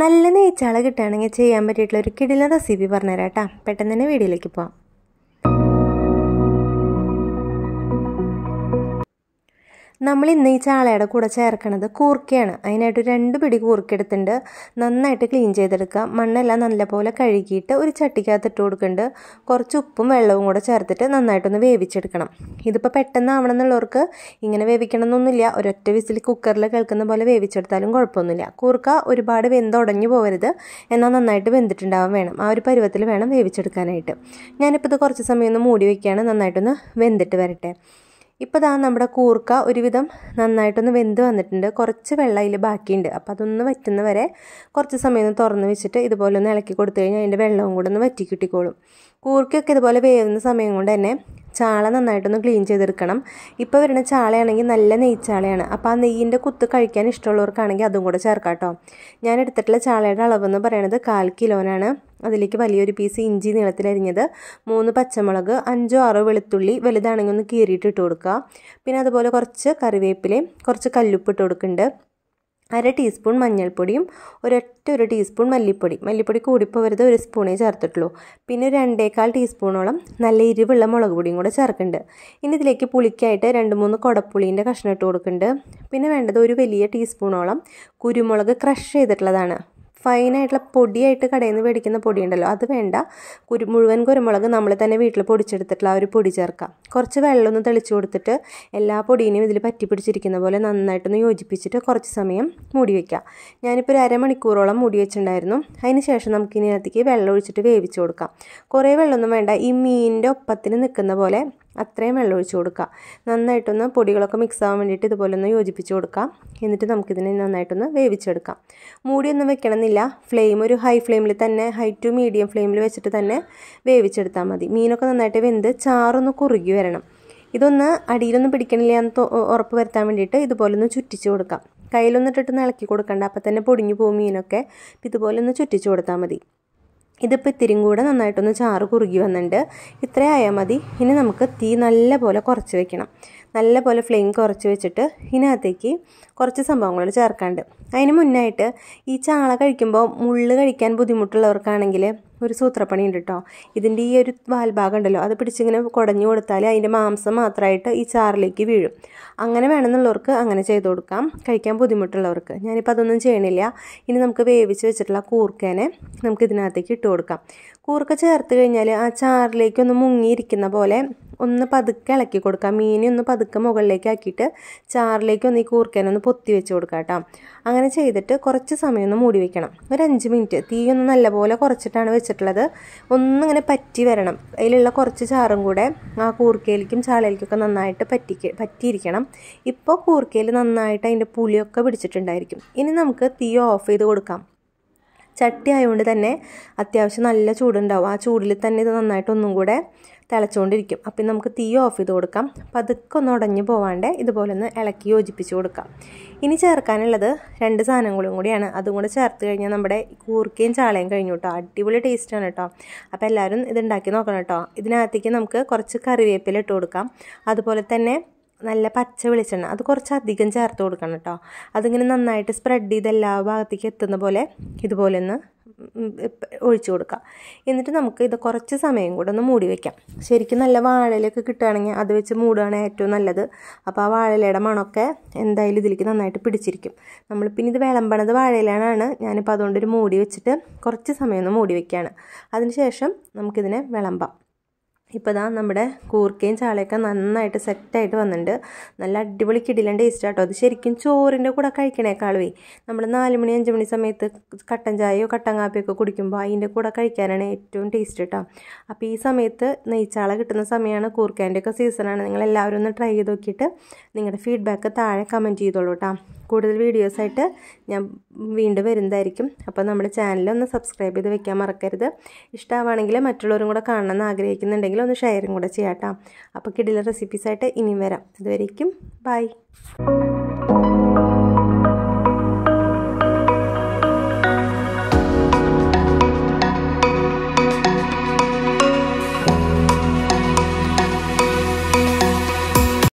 നല്ല നെയ്ച്ചാള കിട്ടുകയാണെങ്കിൽ ചെയ്യാൻ പറ്റിയിട്ടുള്ള ഒരു കിടിലൻ റെസിപ്പി പറഞ്ഞുതരാം കേട്ടോ പെട്ടെന്ന് തന്നെ വീഡിയോയിലേക്ക് പോവാം നമ്മൾ ഇന്ന് ഈ ചാളയുടെ കൂടെ ചേർക്കണത് കൂർക്കയാണ് അതിനായിട്ട് രണ്ട് പിടി കൂർക്ക എടുത്തിട്ടുണ്ട് നന്നായിട്ട് ക്ലീൻ ചെയ്തെടുക്കുക മണ്ണെല്ലാം നല്ലപോലെ കഴുകിയിട്ട് ഒരു ചട്ടിക്കകത്ത് ഇട്ട് കൊടുക്കുന്നുണ്ട് കുറച്ച് ഉപ്പും വെള്ളവും കൂടെ ചേർത്തിട്ട് നന്നായിട്ടൊന്ന് വേവിച്ചെടുക്കണം ഇതിപ്പോൾ പെട്ടെന്ന് ആവണം എന്നുള്ളവർക്ക് ഇങ്ങനെ വേവിക്കണമെന്നൊന്നുമില്ല ഒരൊറ്റ വിസിൽ കുക്കറിൽ കേൾക്കുന്ന പോലെ വേവിച്ചെടുത്താലും കുഴപ്പമൊന്നുമില്ല കൂർക്ക ഒരുപാട് വെന്തുടഞ്ഞു പോകരുത് എന്നാൽ നന്നായിട്ട് വെന്തിട്ടുണ്ടാവാൻ വേണം ആ ഒരു പരുവത്തിൽ വേണം വേവിച്ചെടുക്കാനായിട്ട് ഞാനിപ്പോൾ ഇത് കുറച്ച് സമയം ഒന്ന് മൂടി വയ്ക്കുകയാണ് നന്നായിട്ടൊന്ന് വെന്തിട്ട് വരട്ടെ ഇപ്പോൾ ദാ നമ്മുടെ കൂർക്ക ഒരുവിധം നന്നായിട്ടൊന്ന് വെന്ത് വന്നിട്ടുണ്ട് കുറച്ച് വെള്ളം അതിൽ ബാക്കിയുണ്ട് അപ്പോൾ അതൊന്ന് വറ്റുന്ന വരെ കുറച്ച് സമയം ഒന്ന് തുറന്ന് വെച്ചിട്ട് ഇതുപോലെ ഒന്ന് ഇളക്കി കൊടുത്തു കഴിഞ്ഞാൽ അതിൻ്റെ വെള്ളവും കൂടെ ഒന്ന് വറ്റി കിട്ടിക്കോളും കൂർക്കയൊക്കെ ഇതുപോലെ വേവുന്ന സമയം കൊണ്ട് തന്നെ ചാള നന്നായിട്ടൊന്ന് ക്ലീൻ ചെയ്തെടുക്കണം ഇപ്പോൾ വരുന്ന ചാളയാണെങ്കിൽ നല്ല നെയ്ച്ചാളയാണ് അപ്പോൾ ആ നെയ്യിൻ്റെ കുത്ത് കഴിക്കാൻ ഇഷ്ടമുള്ളവർക്കാണെങ്കിൽ അതും കൂടെ ചേർക്കാം കേട്ടോ ഞാൻ എടുത്തിട്ടുള്ള ചാളയുടെ അളവെന്ന് പറയണത് കാൽ കിലോനാണ് അതിലേക്ക് വലിയൊരു പീസ് ഇഞ്ചി നീളത്തിലരിഞ്ഞത് മൂന്ന് പച്ചമുളക് അഞ്ചോ ആറോ വെളുത്തുള്ളി വലുതാണെങ്കിൽ ഒന്ന് കീറിയിട്ട് ഇട്ട് കൊടുക്കുക പിന്നെ അതുപോലെ കുറച്ച് കറിവേപ്പിലയും കുറച്ച് കല്ലുപ്പ് ഇട്ട് കൊടുക്കുന്നുണ്ട് അര ടീസ്പൂൺ മഞ്ഞൾപ്പൊടിയും ഒരൊറ്റ ഒരു ടീസ്പൂൺ മല്ലിപ്പൊടി മല്ലിപ്പൊടി കൂടിപ്പോവരുത് ഒരു സ്പൂണേ ചേർത്തിട്ടുള്ളൂ പിന്നെ ഒരു രണ്ടേക്കാൽ ടീസ്പൂണോളം നല്ല എരിവുള്ള മുളക് പൊടിയും കൂടെ ചേർക്കുന്നുണ്ട് ഇനി ഇതിലേക്ക് പുളിക്കായിട്ട് രണ്ട് മൂന്ന് കുടപ്പുളീൻ്റെ കഷ്ണം ഇട്ട് കൊടുക്കുന്നുണ്ട് പിന്നെ വേണ്ടത് ഒരു വലിയ ടീസ്പൂണോളം കുരുമുളക് ക്രഷ് ചെയ്തിട്ടുള്ളതാണ് ഫൈനായിട്ടുള്ള പൊടിയായിട്ട് കടയിൽ നിന്ന് മേടിക്കുന്ന പൊടിയുണ്ടല്ലോ അത് വേണ്ട കുരു മുഴുവൻ കുരുമുളക് നമ്മൾ തന്നെ വീട്ടിൽ പൊടിച്ചെടുത്തിട്ടുള്ള ആ ഒരു പൊടി ചേർക്കാം കുറച്ച് വെള്ളം ഒന്ന് തെളിച്ച് കൊടുത്തിട്ട് എല്ലാ പൊടിയിനെയും ഇതിൽ പറ്റി പിടിച്ചിരിക്കുന്ന പോലെ നന്നായിട്ടൊന്ന് യോജിപ്പിച്ചിട്ട് കുറച്ച് സമയം മൂടി വയ്ക്കാം ഞാനിപ്പോൾ ഒരു അരമണിക്കൂറോളം മൂടി വെച്ചിട്ടുണ്ടായിരുന്നു അതിന് ശേഷം നമുക്ക് ഇതിനകത്തേക്ക് വെള്ളം ഒഴിച്ചിട്ട് വേവിച്ച് കൊടുക്കാം കുറേ വെള്ളമൊന്നും വേണ്ട ഈ മീനിൻ്റെ ഒപ്പത്തിന് നിൽക്കുന്ന പോലെ അത്രയും വെള്ളം ഒഴിച്ച് കൊടുക്കുക നന്നായിട്ടൊന്ന് പൊടികളൊക്കെ മിക്സ് ആവാൻ വേണ്ടിയിട്ട് ഇതുപോലെ ഒന്ന് യോജിപ്പിച്ച് കൊടുക്കാം എന്നിട്ട് നമുക്കിതിനെ നന്നായിട്ടൊന്ന് വേവിച്ചെടുക്കാം മൂടിയൊന്നും വെക്കണമെന്നില്ല ഫ്ലെയിം ഒരു ഹൈ ഫ്ലെയിമിൽ തന്നെ ഹൈ ടു മീഡിയം ഫ്ലെയിമിൽ വെച്ചിട്ട് തന്നെ വേവിച്ചെടുത്താൽ മതി മീനൊക്കെ നന്നായിട്ട് വെന്ത് ചാറൊന്ന് കുറുകി വരണം ഇതൊന്ന് അടിയിലൊന്നും പിടിക്കണില്ല എന്ന് ഉറപ്പ് വരുത്താൻ വേണ്ടിയിട്ട് ഇതുപോലെ ഒന്ന് ചുറ്റിച്ച് കൊടുക്കാം കയ്യിലൊന്നിട്ടിട്ട് ഇളക്കി കൊടുക്കണ്ട അപ്പം തന്നെ പൊടിഞ്ഞു പോകും മീനൊക്കെ ഇതുപോലെ ഒന്ന് ചുറ്റിച്ച് കൊടുത്താൽ മതി ഇതിപ്പോൾ ഇത്തിരിയും കൂടെ നന്നായിട്ടൊന്ന് ചാറ് കുറുകി വന്നിട്ടുണ്ട് ഇത്രയായാൽ മതി ഇനി നമുക്ക് തീ നല്ല പോലെ കുറച്ച് വെക്കണം നല്ല പോലെ ഫ്ലെയിം കുറച്ച് വെച്ചിട്ട് ഇതിനകത്തേക്ക് കുറച്ച് സംഭവങ്ങൾ ചേർക്കാണ്ട് അതിന് മുന്നായിട്ട് ഈ ചാള കഴിക്കുമ്പോൾ മുള്ളു കഴിക്കാൻ ബുദ്ധിമുട്ടുള്ളവർക്കാണെങ്കിൽ ഒരു സൂത്രപ്പണി ഉണ്ട് കേട്ടോ ഇതിൻ്റെ ഈ ഒരു വാൽഭാഗം ഉണ്ടല്ലോ അത് പിടിച്ചിങ്ങനെ കുടഞ്ഞു കൊടുത്താൽ അതിൻ്റെ മാംസം മാത്രമായിട്ട് ഈ ചാറിലേക്ക് വീഴും അങ്ങനെ വേണമെന്നുള്ളവർക്ക് അങ്ങനെ ചെയ്ത് കൊടുക്കാം കഴിക്കാൻ ബുദ്ധിമുട്ടുള്ളവർക്ക് ഞാനിപ്പോൾ അതൊന്നും ചെയ്യണില്ല ഇനി നമുക്ക് വേവിച്ച് വെച്ചിട്ടുള്ള കൂർക്കേനെ നമുക്ക് ഇതിനകത്തേക്ക് ഇട്ട് കൊടുക്കാം കൂർക്ക ചേർത്ത് കഴിഞ്ഞാൽ ആ ചാറിലേക്കൊന്ന് മുങ്ങിയിരിക്കുന്ന പോലെ ഒന്ന് പതുക്കെ ഇളക്കി കൊടുക്കാം മീനെ ഒന്ന് പതുക്കെ മുകളിലേക്ക് ആക്കിയിട്ട് ചാറിലേക്ക് ഒന്ന് ഈ ഒന്ന് പൊത്തി വെച്ച് കൊടുക്കാം കേട്ടോ അങ്ങനെ ചെയ്തിട്ട് കുറച്ച് സമയം ഒന്ന് മൂടി വെക്കണം ഒരു അഞ്ച് മിനിറ്റ് തീ ഒന്ന് നല്ലപോലെ കുറച്ചിട്ടാണ് വെച്ചിട്ടുള്ളത് ഒന്നിങ്ങനെ പറ്റി വരണം അതിലുള്ള കുറച്ച് ചാറും കൂടെ ആ കൂർക്കയിലേക്കും ചാളയിലേക്കൊക്കെ നന്നായിട്ട് പറ്റിക്ക് പറ്റിയിരിക്കണം ഇപ്പോൾ കൂർക്കയിൽ നന്നായിട്ട് അതിൻ്റെ പുളിയൊക്കെ പിടിച്ചിട്ടുണ്ടായിരിക്കും ഇനി നമുക്ക് തീ ഓഫ് ചെയ്ത് കൊടുക്കാം ചട്ടി ആയതുകൊണ്ട് തന്നെ അത്യാവശ്യം നല്ല ചൂടുണ്ടാവും ആ ചൂടിൽ തന്നെ ഇത് നന്നായിട്ട് ഒന്നും കൂടെ തിളച്ചുകൊണ്ടിരിക്കും അപ്പം നമുക്ക് തീ ഓഫ് ചെയ്ത് കൊടുക്കാം പതുക്കെ ഒന്ന് ഉടഞ്ഞു പോവാണ്ട് ഇതുപോലെ ഒന്ന് ഇളക്കി യോജിപ്പിച്ച് കൊടുക്കാം ഇനി ചേർക്കാനുള്ളത് രണ്ട് സാധനങ്ങളും കൂടിയാണ് അതും കൂടെ ചേർത്ത് കഴിഞ്ഞാൽ നമ്മുടെ കൂർക്കയും ചാളയും കഴിഞ്ഞു കേട്ടോ അടിപൊളി ടേസ്റ്റാണ് കേട്ടോ അപ്പോൾ എല്ലാവരും ഇതുണ്ടാക്കി നോക്കണം കേട്ടോ ഇതിനകത്തേക്ക് നമുക്ക് കുറച്ച് കറിവേപ്പില ഇട്ട് കൊടുക്കാം അതുപോലെ തന്നെ നല്ല പച്ച വെളിച്ചെണ്ണ അത് കുറച്ചധികം ചേർത്ത് കൊടുക്കണം കേട്ടോ അതിങ്ങനെ നന്നായിട്ട് സ്പ്രെഡ് ചെയ്ത് എല്ലാ ഭാഗത്തേക്ക് എത്തുന്ന പോലെ ഇതുപോലെ ഒന്ന് ഒഴിച്ചു കൊടുക്കാം എന്നിട്ട് നമുക്ക് ഇത് കുറച്ച് സമയം കൂടെ ഒന്ന് മൂടി വെക്കാം ശരിക്കും നല്ല വാഴയിലൊക്കെ കിട്ടുകയാണെങ്കിൽ അത് വെച്ച് മൂടുകയാണ് ഏറ്റവും നല്ലത് അപ്പോൾ ആ വാഴയിലയുടെ മണമൊക്കെ എന്തായാലും ഇതിലേക്ക് നന്നായിട്ട് പിടിച്ചിരിക്കും നമ്മൾ പിന്നെ ഇത് വിളമ്പണത് വാഴയിലാണ് ഞാനിപ്പോൾ അതുകൊണ്ടൊരു മൂടി വെച്ചിട്ട് കുറച്ച് സമയം ഒന്ന് മൂടി വയ്ക്കുകയാണ് അതിനുശേഷം നമുക്കിതിനെ വിളമ്പാം ഇപ്പോൾ ഇതാ നമ്മുടെ കൂർക്കയും ചാളയൊക്കെ നന്നായിട്ട് സെറ്റായിട്ട് വന്നിട്ടുണ്ട് നല്ല അടിപൊളി കിടിലൻ ടേസ്റ്റ് ആട്ടോ അത് ശരിക്കും ചോറിൻ്റെ കൂടെ കഴിക്കണേക്കാളുവേ നമ്മൾ നാല് മണി അഞ്ച് മണി സമയത്ത് കട്ടൻ ചായയോ കട്ടൻ കാപ്പിയൊക്കെ കുടിക്കുമ്പോൾ അതിൻ്റെ കൂടെ കഴിക്കാനാണ് ഏറ്റവും ടേസ്റ്റ് കേട്ടോ അപ്പോൾ ഈ സമയത്ത് നെയ്ച്ചാള കിട്ടുന്ന സമയമാണ് കൂർക്കേൻ്റെയൊക്കെ സീസണാണ് നിങ്ങൾ എല്ലാവരും ഒന്ന് ട്രൈ ചെയ്ത് നോക്കിയിട്ട് നിങ്ങളുടെ ഫീഡ്ബാക്ക് താഴെ കമൻറ്റ് ചെയ്തോളൂ കേട്ടോ കൂടുതൽ വീഡിയോസായിട്ട് ഞാൻ വീണ്ടും വരുന്നതായിരിക്കും അപ്പോൾ നമ്മുടെ ചാനൽ ഒന്ന് സബ്സ്ക്രൈബ് ചെയ്ത് വെക്കാൻ മറക്കരുത് ഇഷ്ടമാവുകയാണെങ്കിൽ മറ്റുള്ളവരും കൂടെ കാണണമെന്ന് ആഗ്രഹിക്കുന്നുണ്ടെങ്കിൽ ഒന്ന് ഷെയറും കൂടെ ചെയ്യാം കേട്ടോ അപ്പോൾ കിടിലെ റെസിപ്പീസായിട്ട് ഇനിയും വരാം അതുവരേക്കും ബൈ